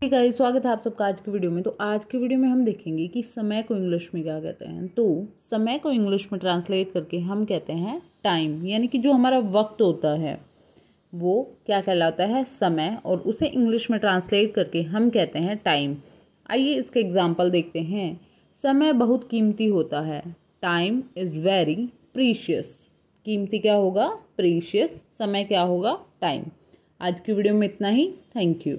ठीक है स्वागत है आप सबका आज की वीडियो में तो आज की वीडियो में हम देखेंगे कि समय को इंग्लिश में क्या कहते हैं तो समय को इंग्लिश में ट्रांसलेट करके हम कहते हैं टाइम यानी कि जो हमारा वक्त होता है वो क्या कहलाता है समय और उसे इंग्लिश में ट्रांसलेट करके हम कहते हैं टाइम आइए इसके एग्जाम्पल देखते हैं समय बहुत कीमती होता है टाइम इज़ वेरी प्रीशियस कीमती क्या होगा प्रीशियस समय क्या होगा टाइम आज की वीडियो में इतना ही थैंक यू